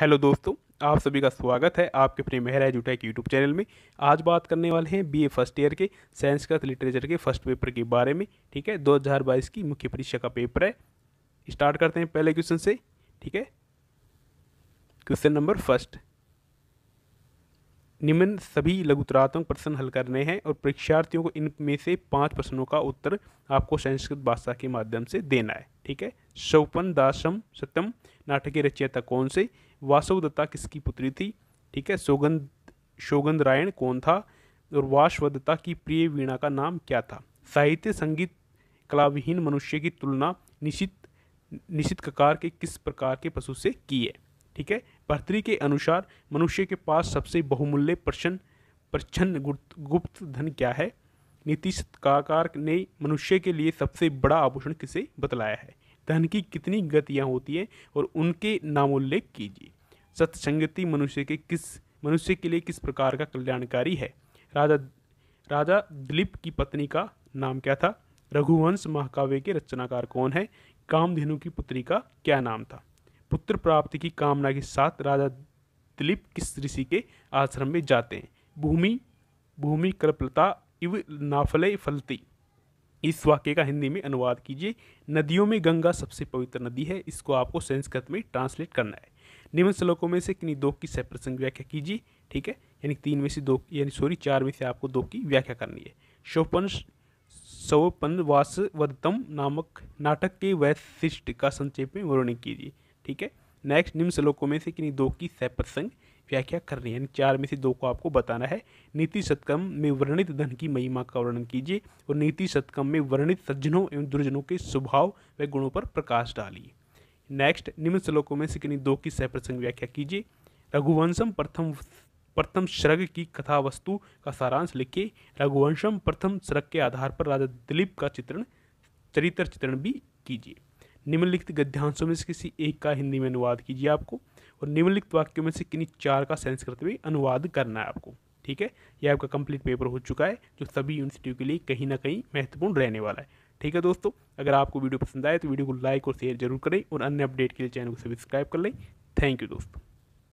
hello दोस्तों आप सभी का स्वागत है आपके अपने मेहरा एजुटेक यूट्यूब चैनल में आज बात करने वाले हैं बीए फर्स्ट ईयर के संस्कृत लिटरेचर के फर्स्ट पेपर के बारे में ठीक है 2022 की मुख्य परीक्षा का पेपर है स्टार्ट करते हैं पहले क्वेश्चन से ठीक है क्वेश्चन नंबर फर्स्ट निम्न सभी लघुतरात्मक प्रश्न हल करने हैं और परीक्षार्थियों को इनमें से पाँच प्रश्नों का उत्तर आपको संस्कृत भाषा के माध्यम से देना है ठीक है शौपन दासम सत्यम नाटकीय रचयिता कौन से वासवदत्ता किसकी पुत्री थी ठीक है सोगंध शोगंद रायण कौन था और वासवदत्ता की प्रिय वीणा का नाम क्या था साहित्य संगीत कलाविहीन मनुष्य की तुलना निश्चित निश्चित ककार के किस प्रकार के पशु से की है ठीक है भर्तरी के अनुसार मनुष्य के पास सबसे बहुमूल्य प्रश्न प्रच्छन्न गुप्त धन क्या है नीतीश काकार ने मनुष्य के लिए सबसे बड़ा आभूषण किसे बतलाया है धन की कितनी गतियाँ होती है और उनके नामोल्लेख कीजिए सत्संगति मनुष्य के किस मनुष्य के लिए किस प्रकार का कल्याणकारी है राजा राजा दिलीप की पत्नी का नाम क्या था रघुवंश महाकाव्य के रचनाकार कौन है कामधेनु की पुत्री का क्या नाम था पुत्र प्राप्ति की कामना के साथ राजा दिलीप किस ऋषि के आश्रम में जाते हैं भूमि भूमि कल्पलता इव नाफले फलती इस वाक्य का हिंदी में अनुवाद कीजिए नदियों में गंगा सबसे पवित्र नदी है इसको आपको संस्कृत में ट्रांसलेट करना है निम्न श्लोकों में से किन्हीं दो की सेपरेशन व्याख्या कीजिए ठीक है यानी तीन में से दो यानी सॉरी चार में से आपको दो की व्याख्या करनी है शोपन सौपनवास वासवदतम नामक नाटक के वैशिष्ट का संक्षेप में वर्णन कीजिए ठीक है नेक्स्ट निम्न श्लोकों में से किन्हीं दो की सप्रसंग व्याख्या करनी है यानी चार में से दो को आपको बताना है नीति सत्कम में वर्णित धन की महिमा का वर्णन कीजिए और नीति सत्कम में वर्णित सज्जनों एवं दुर्जनों के स्वभाव व गुणों पर प्रकाश डालिए नेक्स्ट निम्न श्लोकों में से किन्हीं दो की सप्रसंग व्याख्या कीजिए रघुवंशम प्रथम प्रथम श्रग की कथा वस्तु का सारांश लिखिए रघुवंशम प्रथम श्रग के आधार पर राजा दिलीप का चित्रण चरित्र चित्रण भी कीजिए निम्नलिखित गद्यांशों में से किसी एक का हिंदी में अनुवाद कीजिए आपको और निम्नलिखित वाक्यों में से किन्हीं चार का संस्कृत में अनुवाद करना है आपको ठीक है ये आपका कंप्लीट पेपर हो चुका है जो सभी यूनिवर्सिटियों के लिए कहीं ना कहीं महत्वपूर्ण रहने वाला है ठीक है दोस्तों अगर आपको वीडियो पसंद आए तो वीडियो को लाइक और शेयर जरूर करें और अन्य अपडेट के लिए चैनल को सब्सक्राइब कर लें थैंक यू दोस्तों